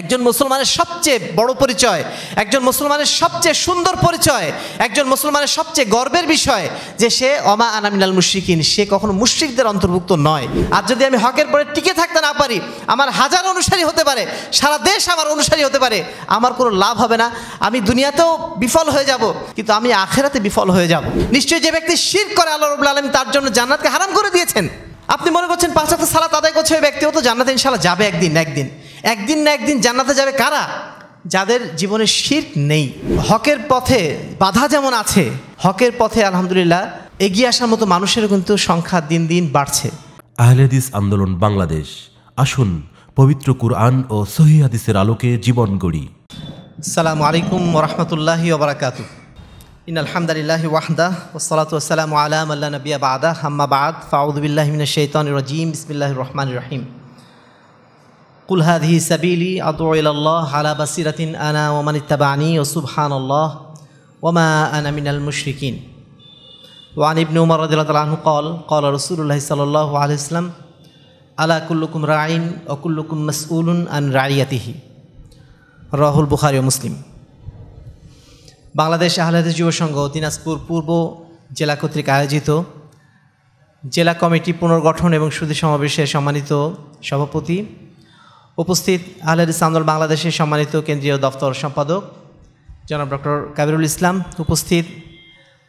একজন মুসলমানের সবচেয়ে বড় পরিচয় একজন মুসলমানের সবচেয়ে সুন্দর পরিচয় একজন মুসলমানের সবচেয়ে গর্বের বিষয় যে সে অমা আনামিনাল মুশ্রিকিন সে কখনো মুশ্রিকদের অন্তর্ভুক্ত নয় আর যদি আমি হকের পরে টিকে থাকতে না পারি আমার হাজার অনুসারী হতে পারে সারা দেশ আমার অনুসারী হতে পারে আমার কোনো লাভ হবে না আমি দুনিয়াতেও বিফল হয়ে যাব কিন্তু আমি আখেরাতে বিফল হয়ে যাব নিশ্চয়ই যে ব্যক্তি শির করে আল্লাহ রবুল্লা আলম তার জন্য জান্নাতকে হারাম করে দিয়েছেন আপনি মনে করছেন পাঁচ হাতে সালাত আদায় করছে ওই ব্যক্তি তো জান্নাত ইনশাল্লাহ যাবে একদিন একদিন একদিন না একদিন জান্নাতে যাবে কারা যাদের জীবনে শির্ক নেই হকের পথে বাধা যেমন আছে হকের পথে আলহামদুলিল্লাহ এগিয়ে আসার মতো মানুষেরও কিন্তু সংখ্যা দিন দিন বাড়ছে আহলেদিস আন্দোলন বাংলাদেশ আসুন পবিত্র কুরআন ও সহিদিসের আলোকে জীবন গড়ি সালাম আলাইকুম রহমতুল্লাহ ওবরাকাত ইন আলহামদুলিল্লাহ ওয়াহদা ওসলাত ওসালাম আলাম আল্লাহ নবিয়া বাদা হাম্মাবাদ বাদ শেতন শৈতান রজিম বিসমিল্লাহ রহমান রহিম কুল হাদি সাবিলি আদুল্লাহ হালা বাসিরাতিন আনা ওমান ইত্তাবানি ও সুবহান আল্লাহ ওমা আনা মিনাল মুশরিকিন ওয়ান ইবনু উমর রদিল্লাহু কল কল রসুল্লাহ সাল্লাহ আলাইসলাম আলা কুল্লুকুম রাইন অকুল্লুকুম মসউলুন আন রাইয়াতিহি রাহুল বুখারি ও মুসলিম বাংলাদেশ আহলাদ যুব সংঘ দিনাজপুর পূর্ব জেলা কর্তৃক আয়োজিত জেলা কমিটি পুনর্গঠন এবং সুদী সমাবেশে সম্মানিত সভাপতি উপস্থিত আহলেদ ইসলামদল বাংলাদেশের সম্মানিত কেন্দ্রীয় দপ্তর সম্পাদক জনাব ডক্টর কাবিরুল ইসলাম উপস্থিত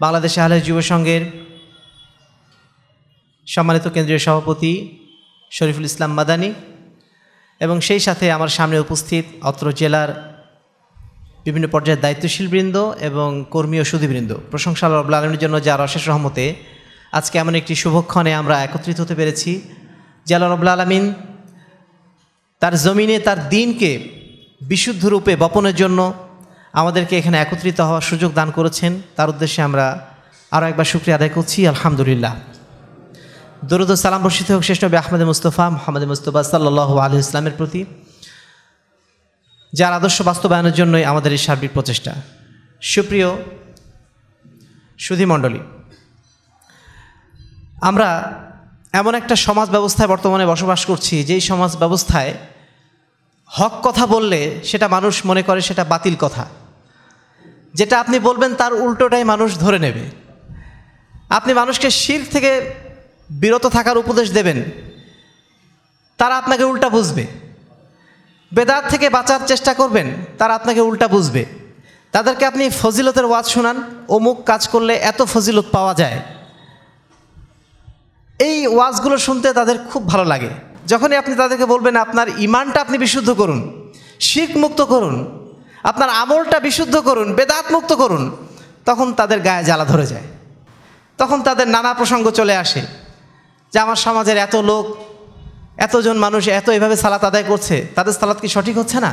বাংলাদেশ আহলে যুব সংঘের সম্মানিত কেন্দ্রীয় সভাপতি শরীফুল ইসলাম মাদানী এবং সেই সাথে আমার সামনে উপস্থিত অত্র জেলার বিভিন্ন পর্যায়ের দায়িত্বশীলবৃন্দ এবং কর্মী ও সুদীবৃন্দ প্রশংসা রব লালনের জন্য যার অশেষ রহমতে আজকে এমন একটি শুভক্ষণে আমরা একত্রিত হতে পেরেছি জেলা রব্লা আলমিন তার জমিনে তার দিনকে বিশুদ্ধ রূপে বপনের জন্য আমাদেরকে এখানে একত্রিত হওয়ার সুযোগ দান করেছেন তার উদ্দেশ্যে আমরা আরও একবার শুক্রিয়া আদায় করছি আলহামদুলিল্লাহ দরুদ সালাম রশিদ হোক শেষ নবী আহমদ মুস্তফা মোহাম্মদ মুস্তফা সাল্লাহ আলু ইসলামের প্রতি যার আদর্শ বাস্তবায়নের জন্যই আমাদের এই সার্বিক প্রচেষ্টা সুপ্রিয় সুধীমণ্ডলী আমরা এমন একটা সমাজ ব্যবস্থায় বর্তমানে বসবাস করছি যেই সমাজ ব্যবস্থায় হক কথা বললে সেটা মানুষ মনে করে সেটা বাতিল কথা যেটা আপনি বলবেন তার উল্টোটাই মানুষ ধরে নেবে আপনি মানুষকে শির থেকে বিরত থাকার উপদেশ দেবেন তারা আপনাকে উল্টা বুঝবে বেদাত থেকে বাঁচার চেষ্টা করবেন তারা আপনাকে উল্টা বুঝবে তাদেরকে আপনি ফজিলতের ওয়াজ শোনান অমুক কাজ করলে এত ফজিলত পাওয়া যায় এই ওয়াজগুলো শুনতে তাদের খুব ভালো লাগে যখনই আপনি তাদেরকে বলবেন আপনার ইমানটা আপনি বিশুদ্ধ করুন শিখ মুক্ত করুন আপনার আমলটা বিশুদ্ধ করুন বেদাত মুক্ত করুন তখন তাদের গায়ে জ্বালা ধরে যায় তখন তাদের নানা প্রসঙ্গ চলে আসে যে আমার সমাজের এত লোক এতজন মানুষ এত এভাবে সালাত আদায় করছে তাদের সালাত কি সঠিক হচ্ছে না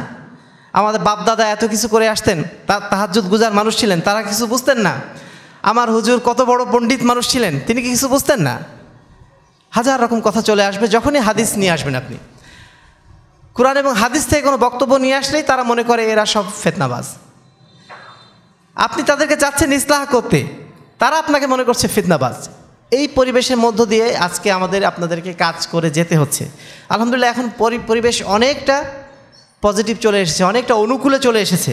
আমাদের বাপদাদা এত কিছু করে আসতেন তার তাহাজুদ গুজার মানুষ ছিলেন তারা কিছু বুঝতেন না আমার হুজুর কত বড় পণ্ডিত মানুষ ছিলেন তিনি কি কিছু বুঝতেন না হাজার রকম কথা চলে আসবে যখনই হাদিস নিয়ে আসবেন আপনি কোরআন এবং হাদিস থেকে কোনো বক্তব্য নিয়ে আসলেই তারা মনে করে এরা সব ফেতনাবাজ আপনি তাদেরকে চাচ্ছেন ইসলাহ করতে তারা আপনাকে মনে করছে ফিতনাবাজ এই পরিবেশের মধ্য দিয়ে আজকে আমাদের আপনাদেরকে কাজ করে যেতে হচ্ছে আলহামদুলিল্লাহ এখন পরিবেশ অনেকটা পজিটিভ চলে এসেছে অনেকটা অনুকূলে চলে এসেছে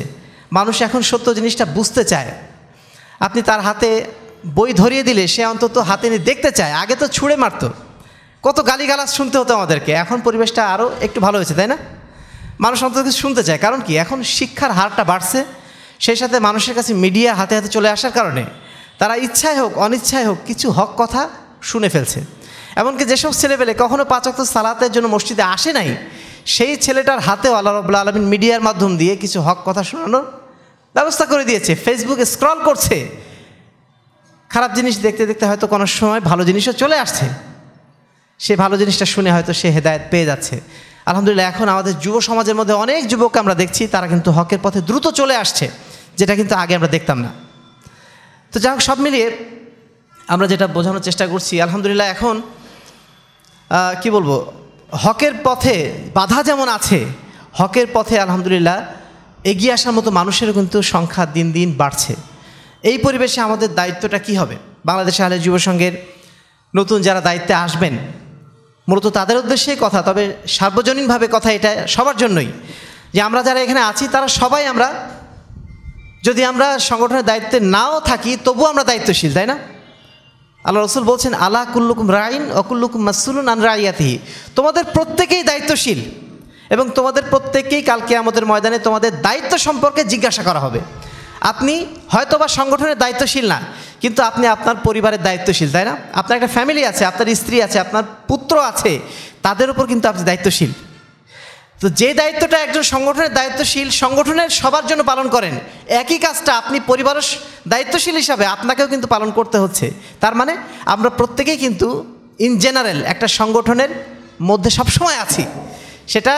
মানুষ এখন সত্য জিনিসটা বুঝতে চায় আপনি তার হাতে বই ধরিয়ে দিলে সে অন্তত হাতে নিয়ে দেখতে চায় আগে তো ছুঁড়ে মারতো কত গালিগালাজ শুনতে হতো আমাদেরকে এখন পরিবেশটা আরও একটু ভালো হয়েছে তাই না মানুষ অন্তত কিছু শুনতে চায় কারণ কি এখন শিক্ষার হারটা বাড়ছে সেই সাথে মানুষের কাছে মিডিয়া হাতে হাতে চলে আসার কারণে তারা ইচ্ছায় হোক অনিচ্ছায় হোক কিছু হক কথা শুনে ফেলছে এমনকি যেসব ছেলেপেলে কখনো পাঁচক্ত সালাতের জন্য মসজিদে আসে নাই সেই ছেলেটার হাতেও আল্লাহ রবুল্লা আলমিন মিডিয়ার মাধ্যম দিয়ে কিছু হক কথা শোনানোর ব্যবস্থা করে দিয়েছে ফেসবুকে স্ক্রল করছে খারাপ জিনিস দেখতে দেখতে হয়তো কোনো সময় ভালো জিনিসও চলে আসছে সে ভালো জিনিসটা শুনে হয়তো সে হেদায়ত পেয়ে যাচ্ছে আলহামদুলিল্লাহ এখন আমাদের যুব সমাজের মধ্যে অনেক যুবক আমরা দেখছি তারা কিন্তু হকের পথে দ্রুত চলে আসছে যেটা কিন্তু আগে আমরা দেখতাম না তো যাই হোক সব মিলিয়ে আমরা যেটা বোঝানোর চেষ্টা করছি আলহামদুলিল্লাহ এখন কি বলবো হকের পথে বাধা যেমন আছে হকের পথে আলহামদুলিল্লাহ এগিয়ে আসার মতো মানুষেরও কিন্তু সংখ্যা দিন দিন বাড়ছে এই পরিবেশে আমাদের দায়িত্বটা কি হবে বাংলাদেশ আলে যুবসংঘের নতুন যারা দায়িত্বে আসবেন মূলত তাদের উদ্দেশ্যেই কথা তবে সার্বজনীনভাবে কথা এটা সবার জন্যই যে আমরা যারা এখানে আছি তারা সবাই আমরা যদি আমরা সংগঠনের দায়িত্বে নাও থাকি তবুও আমরা দায়িত্বশীল তাই না আল্লাহ রসুল বলছেন আলা কুল্লুকুম রাইন অকুল্লুকুম মাসুলুন আন রাইয়াতিহি তোমাদের প্রত্যেকেই দায়িত্বশীল এবং তোমাদের প্রত্যেককেই কালকে আমাদের ময়দানে তোমাদের দায়িত্ব সম্পর্কে জিজ্ঞাসা করা হবে আপনি হয়তোবা সংগঠনের দায়িত্বশীল না কিন্তু আপনি আপনার পরিবারের দায়িত্বশীল তাই না আপনার একটা ফ্যামিলি আছে আপনার স্ত্রী আছে আপনার পুত্র আছে তাদের উপর কিন্তু আপনি দায়িত্বশীল তো যে দায়িত্বটা একজন সংগঠনের দায়িত্বশীল সংগঠনের সবার জন্য পালন করেন একই কাজটা আপনি পরিবারের দায়িত্বশীল হিসাবে আপনাকেও কিন্তু পালন করতে হচ্ছে তার মানে আমরা প্রত্যেকেই কিন্তু ইন জেনারেল একটা সংগঠনের মধ্যে সবসময় আছি সেটা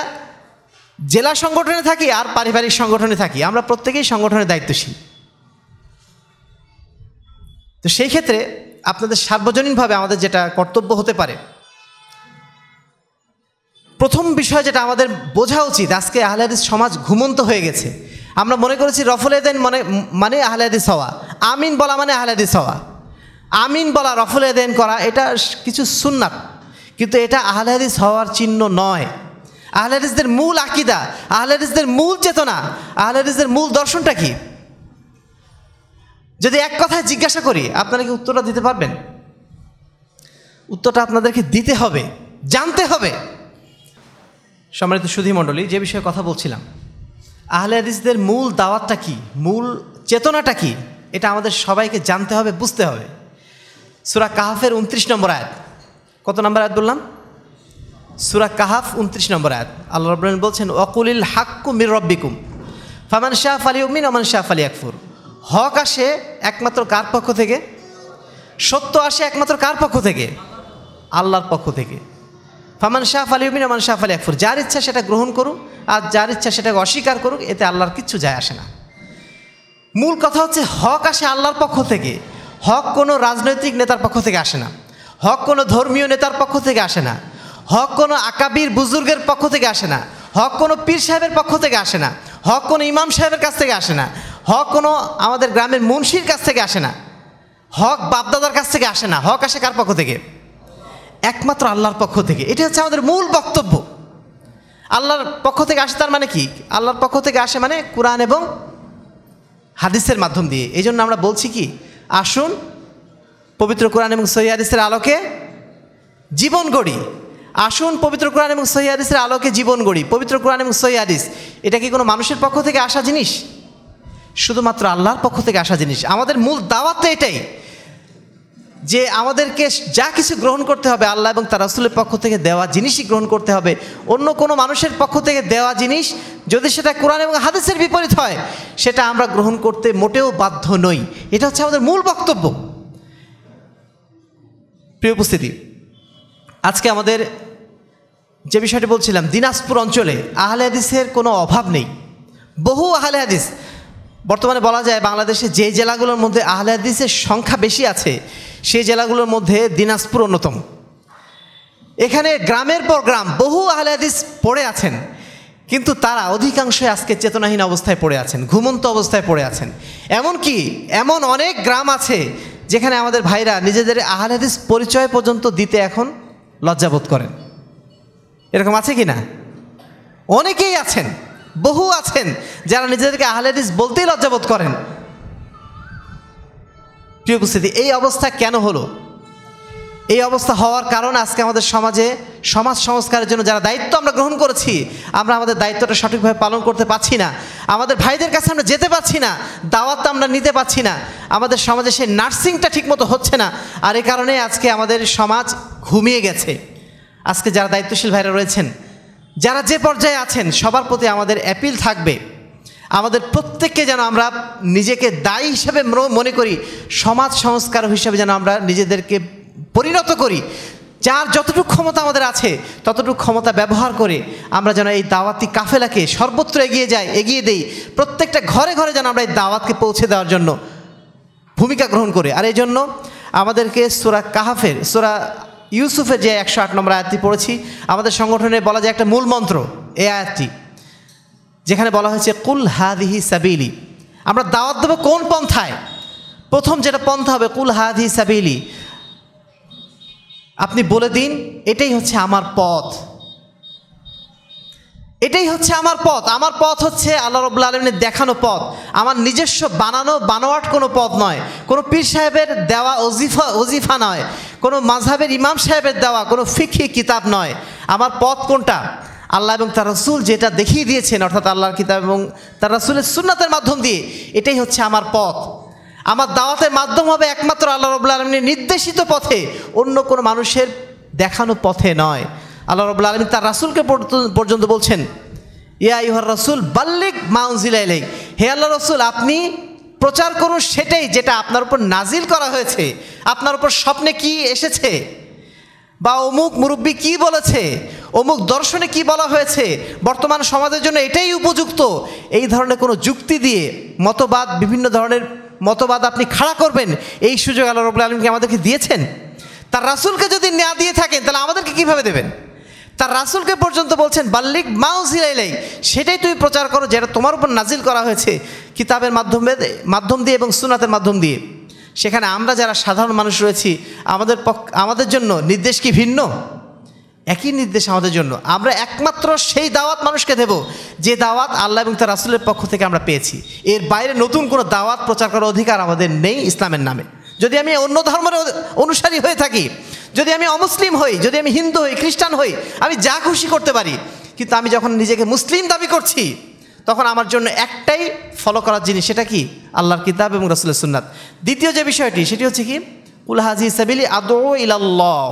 জেলা সংগঠনে থাকি আর পারিবারিক সংগঠনে থাকি আমরা প্রত্যেকেই সংগঠনের দায়িত্বশীল তো সেই ক্ষেত্রে আপনাদের সার্বজনীনভাবে আমাদের যেটা কর্তব্য হতে পারে প্রথম বিষয় যেটা আমাদের বোঝা উচিত আজকে আহলাদিস সমাজ ঘুমন্ত হয়ে গেছে আমরা মনে করেছি রফল এদেন মানে মানে আহলাদিস হওয়া আমিন বলা মানে আহলাদিস হওয়া আমিন বলা রফল এদেন করা এটা কিছু সুন্নাত কিন্তু এটা আহলাদিস হওয়ার চিহ্ন নয় আহলাদিসদের মূল আকিদা আহলাদিসদের মূল চেতনা আহলাদিসদের মূল দর্শনটা কী যদি এক কথায় জিজ্ঞাসা করি আপনারা কি উত্তরটা দিতে পারবেন উত্তরটা আপনাদেরকে দিতে হবে জানতে হবে সম্মানিত সুধী মণ্ডলী যে বিষয়ে কথা বলছিলাম আহলে হাদিসদের মূল দাওয়াতটা কি মূল চেতনাটা কি এটা আমাদের সবাইকে জানতে হবে বুঝতে হবে সুরা কাহাফের উনত্রিশ নম্বর আয়াত কত নম্বর আয়াত বললাম সুরা কাহাফ উনত্রিশ নম্বর আয়াত আল্লাহ রবীন্দ্র বলছেন অকুলিল হাক্কু মির রব্বিকুম ফামান শাহ আলী উমিন ওমান শাহ ফালি আকফুর হক আসে একমাত্র কার পক্ষ থেকে সত্য আসে একমাত্র কার পক্ষ থেকে আল্লাহর পক্ষ থেকে ফামান শাহ আলী উমিন আমান শাহ আলী আকফুর যার ইচ্ছা সেটা গ্রহণ করুক আর যার ইচ্ছা সেটাকে অস্বীকার করুক এতে আল্লাহর কিচ্ছু যায় আসে না মূল কথা হচ্ছে হক আসে আল্লাহর পক্ষ থেকে হক কোনো রাজনৈতিক নেতার পক্ষ থেকে আসে না হক কোনো ধর্মীয় নেতার পক্ষ থেকে আসে না হক কোনো আকাবির বুজুর্গের পক্ষ থেকে আসে না হক কোনো পীর সাহেবের পক্ষ থেকে আসে না হক কোনো ইমাম সাহেবের কাছ থেকে আসে না হক কোনো আমাদের গ্রামের মুন্সির কাছ থেকে আসে না হক বাপদাদার কাছ থেকে আসে না হক আসে কার পক্ষ থেকে একমাত্র আল্লাহর পক্ষ থেকে এটা হচ্ছে আমাদের মূল বক্তব্য আল্লাহর পক্ষ থেকে আসে তার মানে কি আল্লাহর পক্ষ থেকে আসে মানে কোরআন এবং হাদিসের মাধ্যম দিয়ে এই জন্য আমরা বলছি কি আসুন পবিত্র কোরআন এবং সহি হাদিসের আলোকে জীবন গড়ি আসুন পবিত্র কোরআন এবং সহি হাদিসের আলোকে জীবন গড়ি পবিত্র কোরআন এবং সহি হাদিস এটা কি কোনো মানুষের পক্ষ থেকে আসা জিনিস শুধুমাত্র আল্লাহর পক্ষ থেকে আসা জিনিস আমাদের মূল দাওয়াত তো এটাই যে আমাদেরকে যা কিছু গ্রহণ করতে হবে আল্লাহ এবং তার রাসুলের পক্ষ থেকে দেওয়া জিনিসই গ্রহণ করতে হবে অন্য কোনো মানুষের পক্ষ থেকে দেওয়া জিনিস যদি সেটা কোরআন এবং হাদিসের বিপরীত হয় সেটা আমরা গ্রহণ করতে মোটেও বাধ্য নই এটা হচ্ছে আমাদের মূল বক্তব্য প্রিয় উপস্থিতি আজকে আমাদের যে বিষয়টি বলছিলাম দিনাজপুর অঞ্চলে আহলে হাদিসের কোনো অভাব নেই বহু আহলে হাদিস বর্তমানে বলা যায় বাংলাদেশে যে জেলাগুলোর মধ্যে আহলেদিসের সংখ্যা বেশি আছে সেই জেলাগুলোর মধ্যে দিনাজপুর অন্যতম এখানে গ্রামের পর গ্রাম বহু আহলেদিস পড়ে আছেন কিন্তু তারা অধিকাংশই আজকে চেতনাহীন অবস্থায় পড়ে আছেন ঘুমন্ত অবস্থায় পড়ে আছেন এমন কি এমন অনেক গ্রাম আছে যেখানে আমাদের ভাইরা নিজেদের আহলেদিস পরিচয় পর্যন্ত দিতে এখন লজ্জাবোধ করেন এরকম আছে কি না অনেকেই আছেন বহু আছেন যারা নিজেদেরকে আহলেদিস বলতেই লজ্জাবোধ করেন প্রিয় উপস্থিতি এই অবস্থা কেন হলো এই অবস্থা হওয়ার কারণ আজকে আমাদের সমাজে সমাজ সংস্কারের জন্য যারা দায়িত্ব আমরা গ্রহণ করেছি আমরা আমাদের দায়িত্বটা সঠিকভাবে পালন করতে পারছি না আমাদের ভাইদের কাছে আমরা যেতে পারছি না দাওয়াত আমরা নিতে পারছি না আমাদের সমাজে সেই নার্সিংটা ঠিকমতো হচ্ছে না আর এ কারণে আজকে আমাদের সমাজ ঘুমিয়ে গেছে আজকে যারা দায়িত্বশীল ভাইরা রয়েছেন যারা যে পর্যায়ে আছেন সবার প্রতি আমাদের অ্যাপিল থাকবে আমাদের প্রত্যেককে যেন আমরা নিজেকে দায়ী হিসেবে মনে করি সমাজ সংস্কার হিসেবে যেন আমরা নিজেদেরকে পরিণত করি যার যতটুকু ক্ষমতা আমাদের আছে ততটুকু ক্ষমতা ব্যবহার করে আমরা যেন এই দাওয়াতি কাফেলাকে সর্বত্র এগিয়ে যাই এগিয়ে দেই প্রত্যেকটা ঘরে ঘরে যেন আমরা এই দাওয়াতকে পৌঁছে দেওয়ার জন্য ভূমিকা গ্রহণ করে আর এই জন্য আমাদেরকে সোরা কাহাফের সোরা ইউসুফের যে একশো আট নম্বর আয়াতটি পড়েছি আমাদের সংগঠনে বলা যায় একটা মূল মন্ত্র এই আয়াতটি যেখানে বলা হয়েছে কুল হাদিহি সাবিলি আমরা দাওয়াত দেবো কোন পন্থায় প্রথম যেটা পন্থা হবে কুল হাদি সাবিলি আপনি বলে দিন এটাই হচ্ছে আমার পথ এটাই হচ্ছে আমার পথ আমার পথ হচ্ছে আল্লাহ রবুল্লা আলমিনের দেখানো পথ আমার নিজস্ব বানানো বানোয়াট কোনো পথ নয় কোনো পীর সাহেবের দেওয়া অজিফা অজিফা নয় কোনো মাঝহের ইমাম সাহেবের দেওয়া কোনো ফিকি কিতাব নয় আমার পথ কোনটা আল্লাহ এবং তার রসুল যেটা দেখিয়ে দিয়েছেন অর্থাৎ আল্লাহর কিতাব এবং তার রসুলের সুন্নাতের মাধ্যম দিয়ে এটাই হচ্ছে আমার পথ আমার দাওয়াতের মাধ্যম হবে একমাত্র আল্লাহ রবুল্লা আলমিনের নির্দেশিত পথে অন্য কোনো মানুষের দেখানো পথে নয় আল্লাহ রবুল্লা আলমী তার রাসুলকে পর্যন্ত বলছেন ইয়া ইহর রসুল বাল্লিক মাউজিলাই হে আল্লাহ রসুল আপনি প্রচার করুন সেটাই যেটা আপনার উপর নাজিল করা হয়েছে আপনার উপর স্বপ্নে কি এসেছে বা অমুক মুরব্বী কি বলেছে অমুক দর্শনে কি বলা হয়েছে বর্তমান সমাজের জন্য এটাই উপযুক্ত এই ধরনের কোনো যুক্তি দিয়ে মতবাদ বিভিন্ন ধরনের মতবাদ আপনি খাড়া করবেন এই সুযোগ আল্লাহ রবুল্লা আলমকে আমাদেরকে দিয়েছেন তার রাসুলকে যদি না দিয়ে থাকেন তাহলে আমাদেরকে কীভাবে দেবেন তার রাসুলকে পর্যন্ত বলছেন বাল্লিক মাউজিলাই সেটাই তুমি প্রচার করো যেটা তোমার উপর নাজিল করা হয়েছে কিতাবের মাধ্যমে মাধ্যম দিয়ে এবং সুনাতের মাধ্যম দিয়ে সেখানে আমরা যারা সাধারণ মানুষ রয়েছি আমাদের পক্ষ আমাদের জন্য নির্দেশ কি ভিন্ন একই নির্দেশ আমাদের জন্য আমরা একমাত্র সেই দাওয়াত মানুষকে দেব যে দাওয়াত আল্লাহ এবং তার রাসুলের পক্ষ থেকে আমরা পেয়েছি এর বাইরে নতুন কোনো দাওয়াত প্রচার করার অধিকার আমাদের নেই ইসলামের নামে যদি আমি অন্য ধর্মের অনুসারী হয়ে থাকি যদি আমি অমুসলিম হই যদি আমি হিন্দু হই খ্রিস্টান হই আমি যা খুশি করতে পারি কিন্তু আমি যখন নিজেকে মুসলিম দাবি করছি তখন আমার জন্য একটাই ফলো করার জিনিস সেটা কি আল্লাহর কিতাব এবং রসুলের সুন্নাত দ্বিতীয় যে বিষয়টি সেটি হচ্ছে কি উলহাজি সাবিলি আদৌ ইলাল্লাহ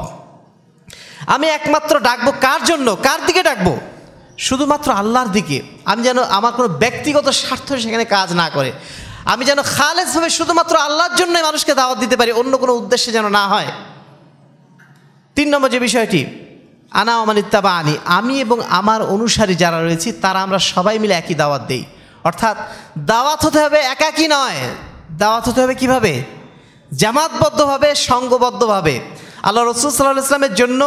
আমি একমাত্র ডাকবো কার জন্য কার দিকে ডাকবো শুধুমাত্র আল্লাহর দিকে আমি যেন আমার কোনো ব্যক্তিগত স্বার্থ সেখানে কাজ না করে আমি যেন খালেজভাবে শুধুমাত্র আল্লাহর জন্যই মানুষকে দাওয়াত দিতে পারি অন্য কোনো উদ্দেশ্যে যেন না হয় তিন নম্বর যে বিষয়টি আনা অমানিত্তা বা আনি আমি এবং আমার অনুসারী যারা রয়েছি তারা আমরা সবাই মিলে একই দাওয়াত দেই অর্থাৎ দাওয়াত হতে হবে একাকি নয় দাওয়াত হতে হবে কিভাবে জামাতবদ্ধভাবে সঙ্গবদ্ধভাবে আল্লাহ রসুল সাল্লাহ ইসলামের জন্য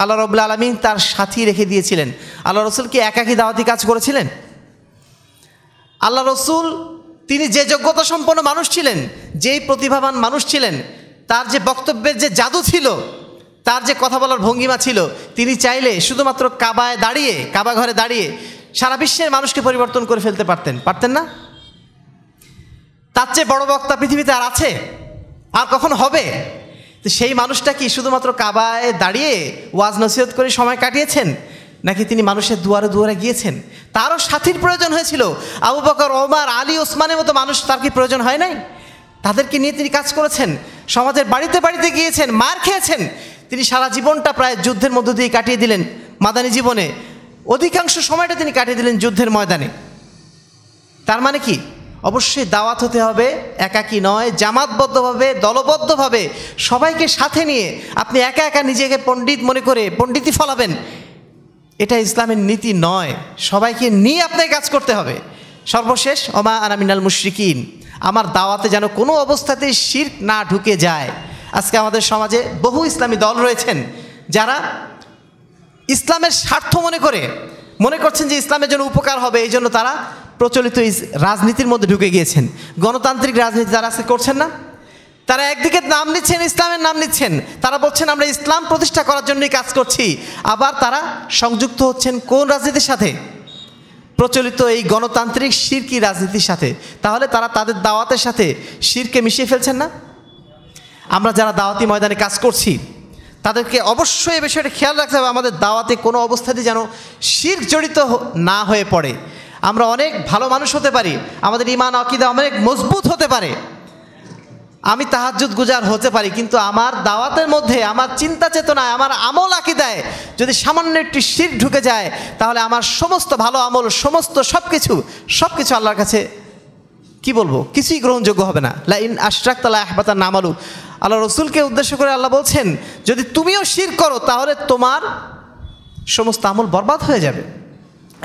আল্লাহ রবুল্লা আলমিন তার সাথী রেখে দিয়েছিলেন আল্লাহ রসুল কি একাকি দাওয়াতি কাজ করেছিলেন আল্লাহ রসুল তিনি যে যোগ্যতা সম্পন্ন মানুষ ছিলেন যেই প্রতিভাবান মানুষ ছিলেন তার যে বক্তব্যের যে জাদু ছিল তার যে কথা বলার ভঙ্গিমা ছিল তিনি চাইলে শুধুমাত্র কাবায় দাঁড়িয়ে কাবা ঘরে দাঁড়িয়ে সারা বিশ্বের মানুষকে পরিবর্তন করে ফেলতে পারতেন পারতেন না তার চেয়ে বড় বক্তা পৃথিবীতে আর আছে আর কখন হবে তো সেই মানুষটা কি শুধুমাত্র কাবায় দাঁড়িয়ে ওয়াজ নসিহত করে সময় কাটিয়েছেন নাকি তিনি মানুষের দুয়ারে দুয়ারে গিয়েছেন তারও সাথীর প্রয়োজন হয়েছিল আবু বকর ওমার আলী ওসমানের মতো মানুষ তার কি প্রয়োজন হয় নাই তাদেরকে নিয়ে তিনি কাজ করেছেন সমাজের বাড়িতে বাড়িতে গিয়েছেন মার খেয়েছেন তিনি সারা জীবনটা প্রায় যুদ্ধের মধ্য দিয়ে কাটিয়ে দিলেন মাদানী জীবনে অধিকাংশ সময়টা তিনি কাটিয়ে দিলেন যুদ্ধের ময়দানে তার মানে কি অবশ্যই দাওয়াত হতে হবে একাকি নয় জামাতবদ্ধভাবে দলবদ্ধভাবে সবাইকে সাথে নিয়ে আপনি একা একা নিজেকে পণ্ডিত মনে করে পণ্ডিতই ফলাবেন এটা ইসলামের নীতি নয় সবাইকে নিয়ে আপনাকে কাজ করতে হবে সর্বশেষ অমা আনামিনাল মুশরিকিন আমার দাওয়াতে যেন কোনো অবস্থাতেই শির না ঢুকে যায় আজকে আমাদের সমাজে বহু ইসলামী দল রয়েছেন যারা ইসলামের স্বার্থ মনে করে মনে করছেন যে ইসলামের জন্য উপকার হবে এই জন্য তারা প্রচলিত রাজনীতির মধ্যে ঢুকে গিয়েছেন গণতান্ত্রিক রাজনীতি তারা আজকে করছেন না তারা একদিকে নাম নিচ্ছেন ইসলামের নাম নিচ্ছেন তারা বলছেন আমরা ইসলাম প্রতিষ্ঠা করার জন্যই কাজ করছি আবার তারা সংযুক্ত হচ্ছেন কোন রাজনীতির সাথে প্রচলিত এই গণতান্ত্রিক শিরকি রাজনীতির সাথে তাহলে তারা তাদের দাওয়াতের সাথে শিরকে মিশিয়ে ফেলছেন না আমরা যারা দাওয়াতি ময়দানে কাজ করছি তাদেরকে অবশ্যই এ বিষয়টা খেয়াল রাখতে হবে আমাদের দাওয়াতে কোনো অবস্থাতে যেন শির জড়িত না হয়ে পড়ে আমরা অনেক ভালো মানুষ হতে পারি আমাদের ইমান অকিদা অনেক মজবুত হতে পারে আমি তাহাজুদ গুজার হতে পারি কিন্তু আমার দাওয়াতের মধ্যে আমার চিন্তা চেতনায় আমার আমল দেয় যদি সামান্য একটি শির ঢুকে যায় তাহলে আমার সমস্ত ভালো আমল সমস্ত সব কিছু সব কিছু আল্লাহর কাছে কি বলবো কিছুই গ্রহণযোগ্য হবে না লাইন ইন তালা আহবাতার নামালু আল্লাহ রসুলকে উদ্দেশ্য করে আল্লাহ বলছেন যদি তুমিও শির করো তাহলে তোমার সমস্ত আমল বরবাদ হয়ে যাবে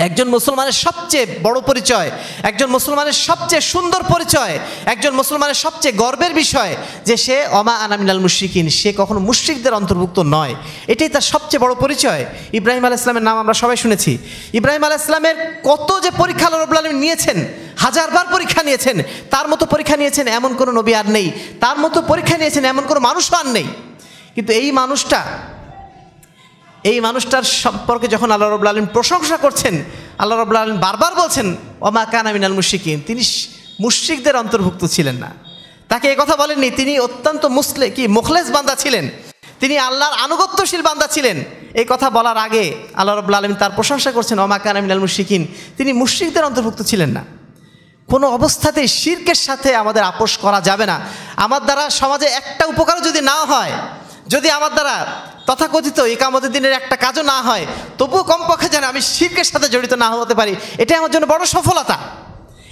একজন মুসলমানের সবচেয়ে বড় পরিচয় একজন মুসলমানের সবচেয়ে সুন্দর পরিচয় একজন মুসলমানের সবচেয়ে গর্বের বিষয় যে সে অমা আনামিনাল মুশ্রিকিন সে কখনো মুশ্রিকদের অন্তর্ভুক্ত নয় এটাই তার সবচেয়ে বড় পরিচয় ইব্রাহিম আলাহ ইসলামের নাম আমরা সবাই শুনেছি ইব্রাহিম আলাহ ইসলামের কত যে পরীক্ষা রব্লা নিয়েছেন হাজারবার পরীক্ষা নিয়েছেন তার মতো পরীক্ষা নিয়েছেন এমন কোনো নবী আর নেই তার মতো পরীক্ষা নিয়েছেন এমন কোনো মানুষও আর নেই কিন্তু এই মানুষটা এই মানুষটার সম্পর্কে যখন আল্লাহ রব আলম প্রশংসা করছেন আল্লাহ রবুল্লা আলম বারবার বলছেন ওমা কান আমিনাল মুশিকিন তিনি মুশ্রিকদের অন্তর্ভুক্ত ছিলেন না তাকে কথা বলেননি তিনি অত্যন্ত মুসলে কি মুখলেস বান্দা ছিলেন তিনি আল্লাহর আনুগত্যশীল বান্দা ছিলেন এই কথা বলার আগে আল্লাহ রবুল্লা আলম তার প্রশংসা করছেন ওমা কান আমিনাল মুশিকিন তিনি মুশ্রিকদের অন্তর্ভুক্ত ছিলেন না কোনো অবস্থাতেই শির্কের সাথে আমাদের আপোষ করা যাবে না আমার দ্বারা সমাজে একটা উপকারও যদি না হয় যদি আমার দ্বারা তথাকথিত কামতের দিনের একটা কাজও না হয় তবুও কমপক্ষে যেন আমি শির্কের সাথে জড়িত না হতে পারি এটাই আমার জন্য বড় সফলতা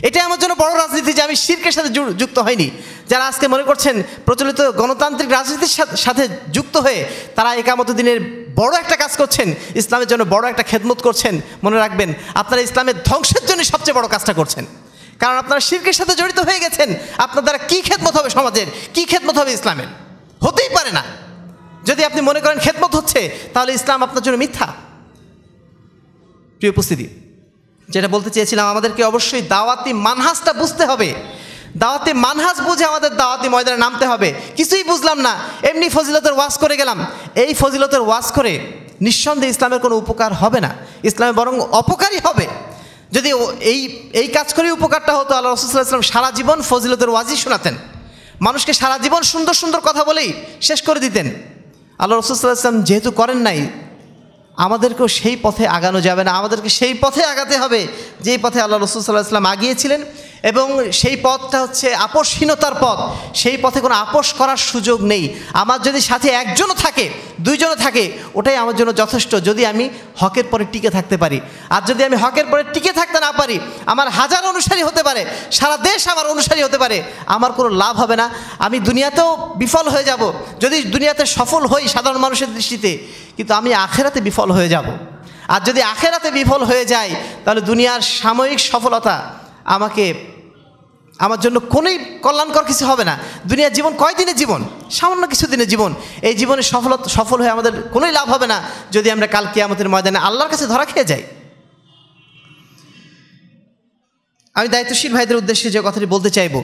এটাই আমার জন্য বড় রাজনীতি যে আমি শিরকের সাথে যুক্ত হয়নি যারা আজকে মনে করছেন প্রচলিত গণতান্ত্রিক রাজনীতির সাথে যুক্ত হয়ে তারা একামত দিনের বড় একটা কাজ করছেন ইসলামের জন্য বড় একটা খেদমত করছেন মনে রাখবেন আপনারা ইসলামের ধ্বংসের জন্য সবচেয়ে বড় কাজটা করছেন কারণ আপনারা শিরকের সাথে জড়িত হয়ে গেছেন আপনার দ্বারা কী খেদমত হবে সমাজের কী খেদমত হবে ইসলামের হতেই পারে না যদি আপনি মনে করেন খেদমত হচ্ছে তাহলে ইসলাম আপনার জন্য মিথ্যা প্রিয় উপস্থিতি যেটা বলতে চেয়েছিলাম আমাদেরকে অবশ্যই দাওয়াতি মানহাসটা বুঝতে হবে দাওয়াতি মানহাস বুঝে আমাদের দাওয়াতি ময়দানে নামতে হবে কিছুই বুঝলাম না এমনি ফজিলতের ওয়াজ করে গেলাম এই ফজিলতের ওয়াজ করে নিঃসন্দেহে ইসলামের কোনো উপকার হবে না ইসলামের বরং অপকারই হবে যদি এই এই কাজ করে উপকারটা হতো আল্লাহ রসুল্লাহ ইসলাম সারা জীবন ফজিলতের ওয়াজই শোনাতেন মানুষকে সারা জীবন সুন্দর সুন্দর কথা বলেই শেষ করে দিতেন আল্লাহ রসুলাম যেহেতু করেন নাই আমাদেরকেও সেই পথে আগানো যাবে না আমাদেরকে সেই পথে আগাতে হবে যেই পথে আল্লাহ সাল্লাহ আসলাম আগিয়েছিলেন এবং সেই পথটা হচ্ছে আপোষহীনতার পথ সেই পথে কোনো আপোষ করার সুযোগ নেই আমার যদি সাথে একজনও থাকে দুইজনও থাকে ওটাই আমার জন্য যথেষ্ট যদি আমি হকের পরে টিকে থাকতে পারি আর যদি আমি হকের পরে টিকে থাকতে না পারি আমার হাজার অনুসারী হতে পারে সারা দেশ আমার অনুসারী হতে পারে আমার কোনো লাভ হবে না আমি দুনিয়াতেও বিফল হয়ে যাব যদি দুনিয়াতে সফল হই সাধারণ মানুষের দৃষ্টিতে কিন্তু আমি আখেরাতে বিফল হয়ে যাব আর যদি আখেরাতে বিফল হয়ে যায় তাহলে দুনিয়ার সাময়িক সফলতা আমাকে আমার জন্য কোনোই কল্যাণকর কিছু হবে না দুনিয়ার জীবন কয় দিনের জীবন সামান্য কিছু দিনের জীবন এই জীবনে সফল সফল হয়ে আমাদের কোনোই লাভ হবে না যদি আমরা কাল আমাদের ময়দানে আল্লাহর কাছে ধরা খেয়ে যাই আমি দায়িত্বশীল ভাইদের উদ্দেশ্যে যে কথাটি বলতে চাইব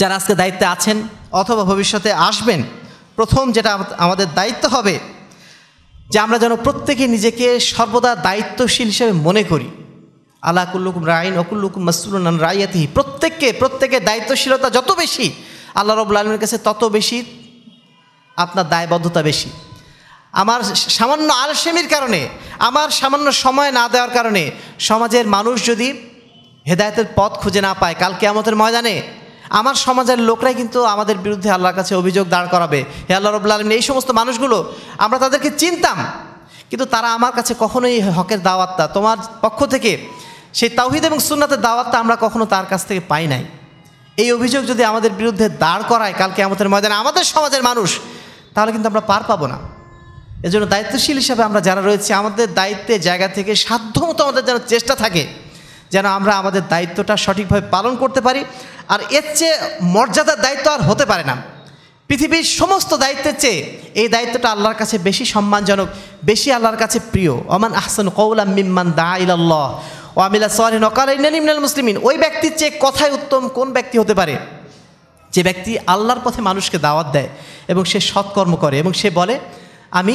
যারা আজকে দায়িত্বে আছেন অথবা ভবিষ্যতে আসবেন প্রথম যেটা আমাদের দায়িত্ব হবে যে আমরা যেন প্রত্যেকে নিজেকে সর্বদা দায়িত্বশীল হিসেবে মনে করি আলা কুল্লুকুম রাইন অকুল্লুকুম মাসুলুন রায়াতি প্রত্যেককে প্রত্যেকের দায়িত্বশীলতা যত বেশি আল্লাহ রবুল আলমীর কাছে তত বেশি আপনার দায়বদ্ধতা বেশি আমার সামান্য আলসেমির কারণে আমার সামান্য সময় না দেওয়ার কারণে সমাজের মানুষ যদি হেদায়তের পথ খুঁজে না পায় কালকে আমাদের ময়দানে আমার সমাজের লোকরাই কিন্তু আমাদের বিরুদ্ধে আল্লাহর কাছে অভিযোগ দাঁড় করাবে হে আল্লাহ রবুল্লা আলমিন এই সমস্ত মানুষগুলো আমরা তাদেরকে চিনতাম কিন্তু তারা আমার কাছে কখনোই হকের দাওয়াত্তা তোমার পক্ষ থেকে সেই তাওহিদ এবং সুন্নাতের দাওয়াতটা আমরা কখনো তার কাছ থেকে পাই নাই এই অভিযোগ যদি আমাদের বিরুদ্ধে দাঁড় করায় কালকে আমাদের ময়দানে আমাদের সমাজের মানুষ তাহলে কিন্তু আমরা পার পাবো না এজন্য দায়িত্বশীল হিসাবে আমরা যারা রয়েছি আমাদের দায়িত্বে জায়গা থেকে সাধ্যমতো আমাদের যেন চেষ্টা থাকে যেন আমরা আমাদের দায়িত্বটা সঠিকভাবে পালন করতে পারি আর এর চেয়ে মর্যাদার দায়িত্ব আর হতে পারে না পৃথিবীর সমস্ত দায়িত্বের চেয়ে এই দায়িত্বটা আল্লাহর কাছে বেশি সম্মানজনক বেশি আল্লাহর কাছে প্রিয় অমান আহসান কৌলাম মিম্মান দা ইল্লাহ ওয়ামিলা সোয়ালিন অকালাইনাল ইমনাল মুসলিমিন ওই ব্যক্তির চেয়ে কথায় উত্তম কোন ব্যক্তি হতে পারে যে ব্যক্তি আল্লাহর পথে মানুষকে দাওয়াত দেয় এবং সে সৎকর্ম করে এবং সে বলে আমি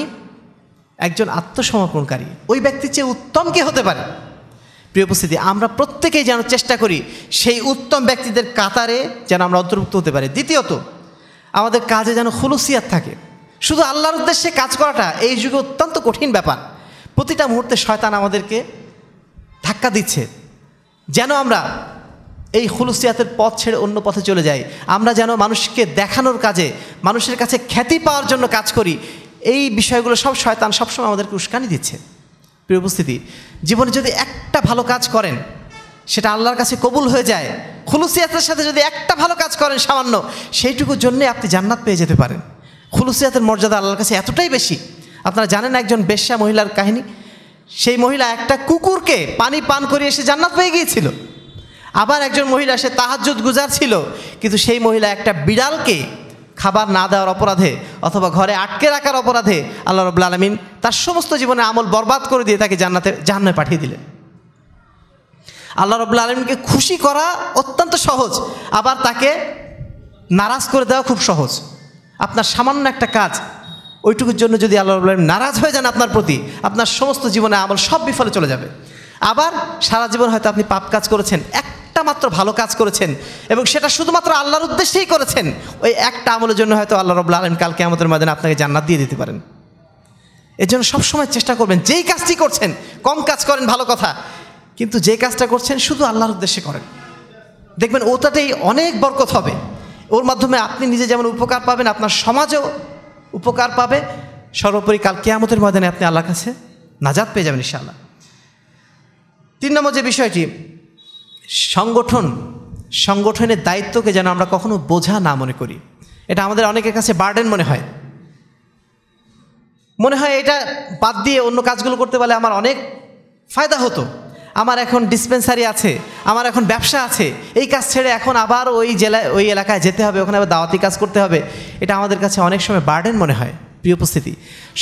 একজন আত্মসমর্পণকারী ওই ব্যক্তির চেয়ে উত্তম কে হতে পারে প্রিয় উপস্থিতি আমরা প্রত্যেকেই যেন চেষ্টা করি সেই উত্তম ব্যক্তিদের কাতারে যেন আমরা অন্তর্ভুক্ত হতে পারি দ্বিতীয়ত আমাদের কাজে যেন খুলুসিয়াত থাকে শুধু আল্লাহর উদ্দেশ্যে কাজ করাটা এই যুগে অত্যন্ত কঠিন ব্যাপার প্রতিটা মুহূর্তে শয়তান আমাদেরকে ধাক্কা দিচ্ছে যেন আমরা এই খুলুসিয়াতের পথ ছেড়ে অন্য পথে চলে যাই আমরা যেন মানুষকে দেখানোর কাজে মানুষের কাছে খ্যাতি পাওয়ার জন্য কাজ করি এই বিষয়গুলো সব শয়তান সবসময় আমাদেরকে উস্কানি দিচ্ছে প্রিয় উপস্থিতি জীবনে যদি একটা ভালো কাজ করেন সেটা আল্লাহর কাছে কবুল হয়ে যায় খুলুসিয়াতের সাথে যদি একটা ভালো কাজ করেন সামান্য সেইটুকুর জন্যে আপনি জান্নাত পেয়ে যেতে পারেন খুলুসিয়াতের মর্যাদা আল্লাহর কাছে এতটাই বেশি আপনারা জানেন একজন বেশ্যা মহিলার কাহিনী সেই মহিলা একটা কুকুরকে পানি পান করে এসে জান্নাত পেয়ে গিয়েছিল আবার একজন মহিলা সে তাহাজুদ গুজার ছিল কিন্তু সেই মহিলা একটা বিড়ালকে খাবার না দেওয়ার অপরাধে অথবা ঘরে আটকে রাখার অপরাধে আল্লাহ রবুল আলমিন তার সমস্ত জীবনে আমল বরবাদ করে দিয়ে তাকে জান্নাতে জাহ্নে পাঠিয়ে দিলেন আল্লাহ রবুল্লা আলমিনকে খুশি করা অত্যন্ত সহজ আবার তাকে নারাজ করে দেওয়া খুব সহজ আপনার সামান্য একটা কাজ ওইটুকুর জন্য যদি আল্লাহ নারাজ হয়ে যান আপনার প্রতি আপনার সমস্ত জীবনে আমল সব বিফলে চলে যাবে আবার সারা জীবন হয়তো আপনি পাপ কাজ করেছেন একটা মাত্র ভালো কাজ করেছেন এবং সেটা শুধুমাত্র আল্লাহর উদ্দেশ্যেই করেছেন ওই একটা আমলের জন্য হয়তো আল্লাহ রবুল্লা আলম কালকে আমাদের মাধ্যমে আপনাকে জান্নাত দিয়ে দিতে পারেন এর জন্য সবসময় চেষ্টা করবেন যেই কাজটি করছেন কম কাজ করেন ভালো কথা কিন্তু যে কাজটা করছেন শুধু আল্লাহর উদ্দেশ্যে করেন দেখবেন ওটাতেই অনেক বরকত হবে ওর মাধ্যমে আপনি নিজে যেমন উপকার পাবেন আপনার সমাজেও উপকার পাবে সর্বোপরি কাল কেয়ামতের ময়দানে আপনি আল্লাহর কাছে নাজাদ পেয়ে যাবেন ইনশাআল্লাহ তিন নম্বর যে বিষয়টি সংগঠন সংগঠনের দায়িত্বকে যেন আমরা কখনো বোঝা না মনে করি এটা আমাদের অনেকের কাছে বার্ডেন মনে হয় মনে হয় এটা বাদ দিয়ে অন্য কাজগুলো করতে পারলে আমার অনেক ফায়দা হতো আমার এখন ডিসপেন্সারি আছে আমার এখন ব্যবসা আছে এই কাজ ছেড়ে এখন আবার ওই জেলায় ওই এলাকায় যেতে হবে ওখানে আবার দাওয়াতি কাজ করতে হবে এটা আমাদের কাছে অনেক সময় বার্ডেন মনে হয় প্রিয় উপস্থিতি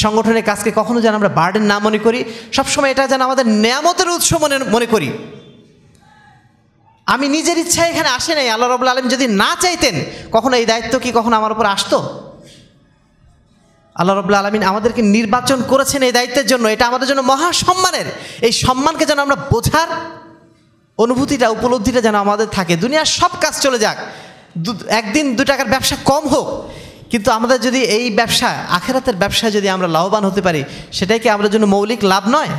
সংগঠনের কাজকে কখনো যেন আমরা বার্ডেন না মনে করি সবসময় এটা যেন আমাদের নিয়ামতের উৎস মনে মনে করি আমি নিজের ইচ্ছায় এখানে আসে নাই আল্লাহ রবুল্লা আলম যদি না চাইতেন কখনো এই দায়িত্ব কি কখনো আমার উপর আসতো আল্লাহ রবুল্লা আলমিন আমাদেরকে নির্বাচন করেছেন এই দায়িত্বের জন্য এটা আমাদের জন্য মহা সম্মানের এই সম্মানকে যেন আমরা বোঝার অনুভূতিটা উপলব্ধিটা যেন আমাদের থাকে দুনিয়ার সব কাজ চলে যাক একদিন দু টাকার ব্যবসা কম হোক কিন্তু আমাদের যদি এই ব্যবসা আখেরাতের ব্যবসায় যদি আমরা লাভবান হতে পারি সেটাই কি আমাদের জন্য মৌলিক লাভ নয়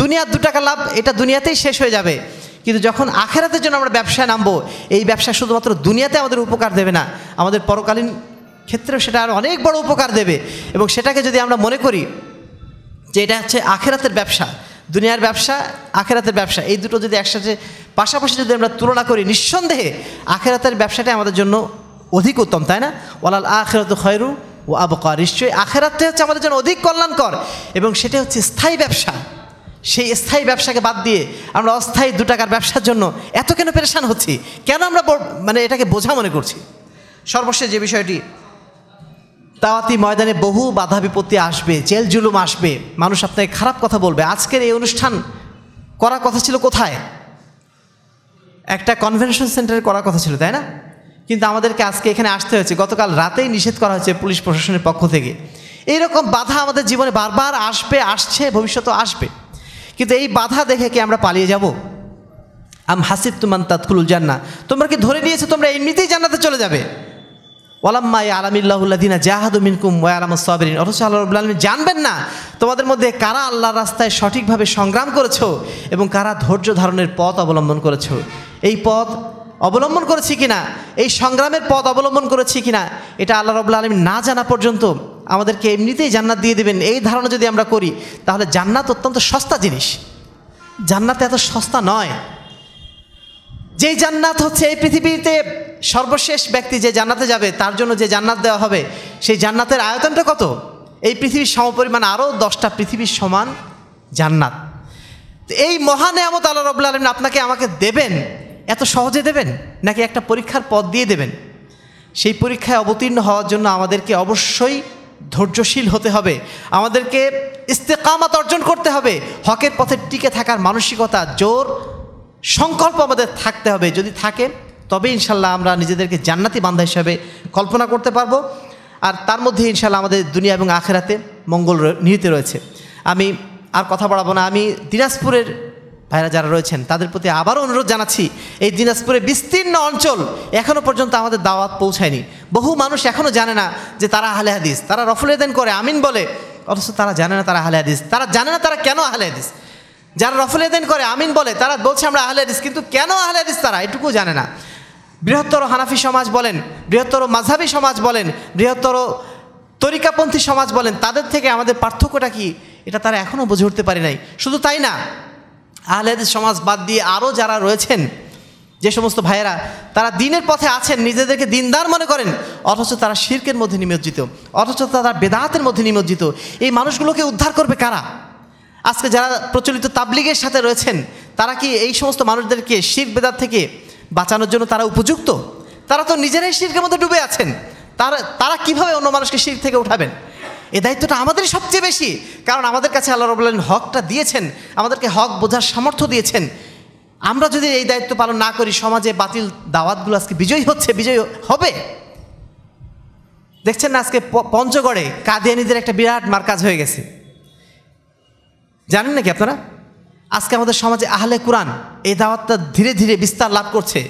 দুনিয়ার দু টাকা লাভ এটা দুনিয়াতেই শেষ হয়ে যাবে কিন্তু যখন আখেরাতের জন্য আমরা ব্যবসায় নামবো এই ব্যবসা শুধুমাত্র দুনিয়াতে আমাদের উপকার দেবে না আমাদের পরকালীন ক্ষেত্রে সেটা আর অনেক বড় উপকার দেবে এবং সেটাকে যদি আমরা মনে করি যে এটা হচ্ছে আখেরাতের ব্যবসা দুনিয়ার ব্যবসা আখেরাতের ব্যবসা এই দুটো যদি একসাথে পাশাপাশি যদি আমরা তুলনা করি নিঃসন্দেহে আখেরাতের ব্যবসাটা আমাদের জন্য অধিক উত্তম তাই না ওলাল আখেরাত খয়রু ও আবকার নিশ্চয়ই আখেরাতটা হচ্ছে আমাদের জন্য অধিক কল্যাণকর এবং সেটা হচ্ছে স্থায়ী ব্যবসা সেই স্থায়ী ব্যবসাকে বাদ দিয়ে আমরা অস্থায়ী দু টাকার ব্যবসার জন্য এত কেন পেরেশান হচ্ছি কেন আমরা মানে এটাকে বোঝা মনে করছি সর্বশেষ যে বিষয়টি দাওয়াতি ময়দানে বহু বাধা বিপত্তি আসবে জেল জুলুম আসবে মানুষ আপনাকে খারাপ কথা বলবে আজকের এই অনুষ্ঠান করার কথা ছিল কোথায় একটা কনভেনশন সেন্টারে করার কথা ছিল তাই না কিন্তু আমাদেরকে আজকে এখানে আসতে হয়েছে গতকাল রাতেই নিষেধ করা হয়েছে পুলিশ প্রশাসনের পক্ষ থেকে এইরকম বাধা আমাদের জীবনে বারবার আসবে আসছে ভবিষ্যতে আসবে কিন্তু এই বাধা দেখে কি আমরা পালিয়ে যাব আম হাসিব তুমান তাৎকুল জান্না তোমরা কি ধরে নিয়েছো তোমরা এমনিতেই জান্নাতে চলে যাবে ওয়ালাম্মা দিনা জাহাদু মিনকুম ওয়ালাম সাবরিন অথচ আল্লাহ রবুল আলমী জানবেন না তোমাদের মধ্যে কারা আল্লাহর রাস্তায় সঠিকভাবে সংগ্রাম করেছো এবং কারা ধৈর্য ধারণের পথ অবলম্বন করেছো এই পথ অবলম্বন করেছি কিনা এই সংগ্রামের পথ অবলম্বন করেছি কিনা এটা আল্লাহ রবুল্লা আলমী না জানা পর্যন্ত আমাদেরকে এমনিতেই জান্নাত দিয়ে দেবেন এই ধারণা যদি আমরা করি তাহলে জান্নাত অত্যন্ত সস্তা জিনিস জান্নাত এত সস্তা নয় যেই জান্নাত হচ্ছে এই পৃথিবীতে সর্বশেষ ব্যক্তি যে জান্নাতে যাবে তার জন্য যে জান্নাত দেওয়া হবে সেই জান্নাতের আয়তনটা কত এই পৃথিবীর সমপরিমাণ আরও দশটা পৃথিবীর সমান জান্নাত এই এমত আল্লাহ রবুল আলম আপনাকে আমাকে দেবেন এত সহজে দেবেন নাকি একটা পরীক্ষার পথ দিয়ে দেবেন সেই পরীক্ষায় অবতীর্ণ হওয়ার জন্য আমাদেরকে অবশ্যই ধৈর্যশীল হতে হবে আমাদেরকে ইস্তেকামাত অর্জন করতে হবে হকের পথে টিকে থাকার মানসিকতা জোর সংকল্প আমাদের থাকতে হবে যদি থাকে তবে ইনশাল্লাহ আমরা নিজেদেরকে জান্নাতি বান্ধা হিসাবে কল্পনা করতে পারবো আর তার মধ্যে ইনশাল্লাহ আমাদের দুনিয়া এবং আখেরাতে মঙ্গল নিহিত রয়েছে আমি আর কথা বাড়াবো না আমি দিনাজপুরের ভাইরা যারা রয়েছেন তাদের প্রতি আবারও অনুরোধ জানাচ্ছি এই দিনাজপুরের বিস্তীর্ণ অঞ্চল এখনও পর্যন্ত আমাদের দাওয়াত পৌঁছায়নি বহু মানুষ এখনও জানে না যে তারা আহলে হাদিস তারা রফুলেদেন করে আমিন বলে অথচ তারা জানে না তারা আহলে হাদিস তারা জানে না তারা কেন আহলে হাদিস যারা রফল এদেন করে আমিন বলে তারা বলছে আমরা আহলে রিস কিন্তু কেন আহলে রিস তারা এটুকু জানে না বৃহত্তর হানাফি সমাজ বলেন বৃহত্তর মাঝহাবি সমাজ বলেন বৃহত্তর তরিকাপন্থী সমাজ বলেন তাদের থেকে আমাদের পার্থক্যটা কি এটা তারা এখনও বুঝে উঠতে পারে নাই শুধু তাই না আহলেদের সমাজ বাদ দিয়ে আরও যারা রয়েছেন যে সমস্ত ভাইয়েরা তারা দিনের পথে আছেন নিজেদেরকে দিনদার মনে করেন অথচ তারা শির্কের মধ্যে নিমজ্জিত অথচ তারা বেদাতের মধ্যে নিমজ্জিত এই মানুষগুলোকে উদ্ধার করবে কারা আজকে যারা প্রচলিত তাবলিগের সাথে রয়েছেন তারা কি এই সমস্ত মানুষদেরকে শির বেদার থেকে বাঁচানোর জন্য তারা উপযুক্ত তারা তো নিজেরাই শিরকের মধ্যে ডুবে আছেন তারা তারা কিভাবে অন্য মানুষকে শির থেকে উঠাবেন এই দায়িত্বটা আমাদেরই সবচেয়ে বেশি কারণ আমাদের কাছে আল্লাহ রবুল্লাহ হকটা দিয়েছেন আমাদেরকে হক বোঝার সামর্থ্য দিয়েছেন আমরা যদি এই দায়িত্ব পালন না করি সমাজে বাতিল দাওয়াতগুলো আজকে বিজয়ী হচ্ছে বিজয়ী হবে দেখছেন না আজকে পঞ্চগড়ে কাদিয়ানিদের একটা বিরাট মার্কাজ হয়ে গেছে জানেন নাকি আপনারা আজকে আমাদের সমাজে আহলে কোরআন এই দাওয়াতটা ধীরে ধীরে বিস্তার লাভ করছে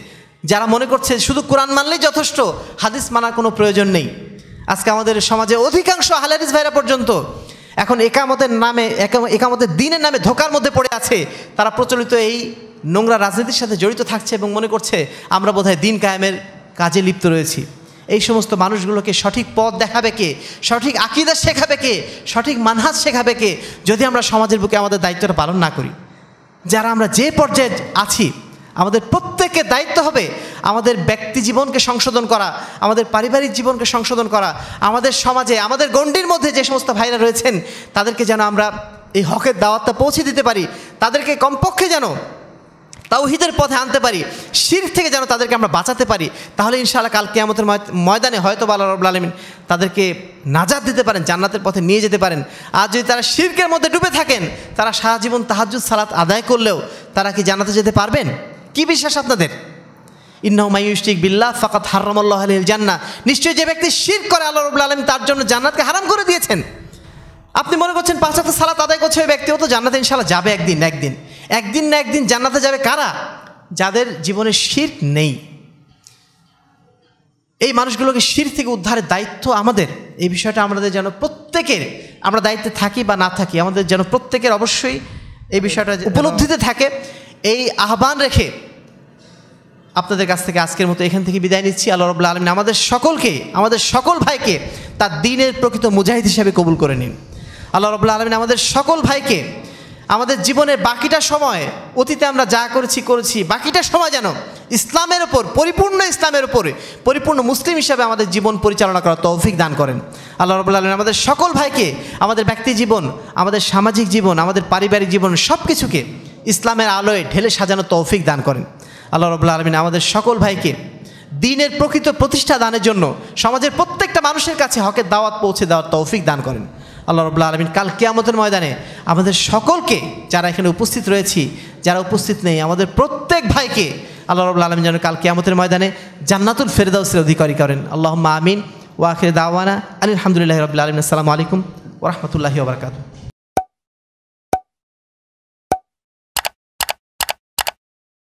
যারা মনে করছে শুধু কোরআন মানলেই যথেষ্ট হাদিস মানার কোনো প্রয়োজন নেই আজকে আমাদের সমাজে অধিকাংশ আহলাদিস ভাইরা পর্যন্ত এখন একামতের নামে একামতের দিনের নামে ধোকার মধ্যে পড়ে আছে তারা প্রচলিত এই নোংরা রাজনীতির সাথে জড়িত থাকছে এবং মনে করছে আমরা বোধহয় দিন কায়েমের কাজে লিপ্ত রয়েছি এই সমস্ত মানুষগুলোকে সঠিক পথ দেখাবে কে সঠিক আকিদা শেখাবে কে সঠিক মানহাজ শেখাবে কে যদি আমরা সমাজের বুকে আমাদের দায়িত্বটা পালন না করি যারা আমরা যে পর্যায়ে আছি আমাদের প্রত্যেকের দায়িত্ব হবে আমাদের ব্যক্তি জীবনকে সংশোধন করা আমাদের পারিবারিক জীবনকে সংশোধন করা আমাদের সমাজে আমাদের গণ্ডির মধ্যে যে সমস্ত ভাইরা রয়েছেন তাদেরকে যেন আমরা এই হকের দাওয়াতটা পৌঁছে দিতে পারি তাদেরকে কমপক্ষে যেন তাওহিদের পথে আনতে পারি শির থেকে যেন তাদেরকে আমরা বাঁচাতে পারি তাহলে ইনশাআল্লাহ কালকে আমাদের ময়দানে হয়তো বা আল্লাহ রবুল আলমিন তাদেরকে নাজাদ দিতে পারেন জান্নাতের পথে নিয়ে যেতে পারেন আর যদি তারা শিরকের মধ্যে ডুবে থাকেন তারা সারা জীবন তাহাজুদ সালাত আদায় করলেও তারা কি জান্নাতে যেতে পারবেন কি বিশ্বাস আপনাদের ইন্নাউমাইউস্টিক বিল্লা ফাকাত হারমল্লাহ আলহিল জান্না নিশ্চয়ই যে ব্যক্তি শির করে আল্লাহ রবুল্লা আলম তার জন্য জান্নাতকে হারাম করে দিয়েছেন আপনি মনে করছেন পাঁচ হাতে সালা তাদের করছে ওই ব্যক্তি তো জান্নাতে ইনশাল্লাহ যাবে একদিন একদিন একদিন না একদিন জান্নাতে যাবে কারা যাদের জীবনে শির নেই এই মানুষগুলোকে শির থেকে উদ্ধারের দায়িত্ব আমাদের এই বিষয়টা আমাদের যেন প্রত্যেকের আমরা দায়িত্বে থাকি বা না থাকি আমাদের যেন প্রত্যেকের অবশ্যই এই বিষয়টা উপলব্ধিতে থাকে এই আহ্বান রেখে আপনাদের কাছ থেকে আজকের মতো এখান থেকে বিদায় নিচ্ছি আল্লাহ রবুল্লা আলমিন আমাদের সকলকে আমাদের সকল ভাইকে তার দিনের প্রকৃত মুজাহিদ হিসাবে কবুল করে নিন আল্লাহ রবুল্লা আলমিন আমাদের সকল ভাইকে আমাদের জীবনের বাকিটা সময় অতীতে আমরা যা করেছি করেছি বাকিটা সময় যেন ইসলামের ওপর পরিপূর্ণ ইসলামের ওপরে পরিপূর্ণ মুসলিম হিসাবে আমাদের জীবন পরিচালনা করার তৌফিক দান করেন আল্লাহ রবুল্লা আলমিন আমাদের সকল ভাইকে আমাদের ব্যক্তি জীবন আমাদের সামাজিক জীবন আমাদের পারিবারিক জীবন সব কিছুকে ইসলামের আলোয় ঢেলে সাজানো তৌফিক দান করেন আল্লাহ রবুল্লা আলমিন আমাদের সকল ভাইকে দিনের প্রকৃত প্রতিষ্ঠা দানের জন্য সমাজের প্রত্যেকটা মানুষের কাছে হকের দাওয়াত পৌঁছে দেওয়ার তৌফিক দান করেন আল্লাহ রবুল্লা আলমিন কাল কেয়ামতের ময়দানে আমাদের সকলকে যারা এখানে উপস্থিত রয়েছি যারা উপস্থিত নেই আমাদের প্রত্যেক ভাইকে আল্লাহ রবুল্লা আলমিন যেন কাল কেয়ামতের ময়দানে জান্নাতুল ফেরদাউসের অধিকারী করেন আল্লাহ আমিন ওয়াখির দাওয়ানা আলহামদুলিল্লাহ রবুল্লা আলমিন আসসালামু আলাইকুম ওরহমতুল্লাহি ওবরকাতু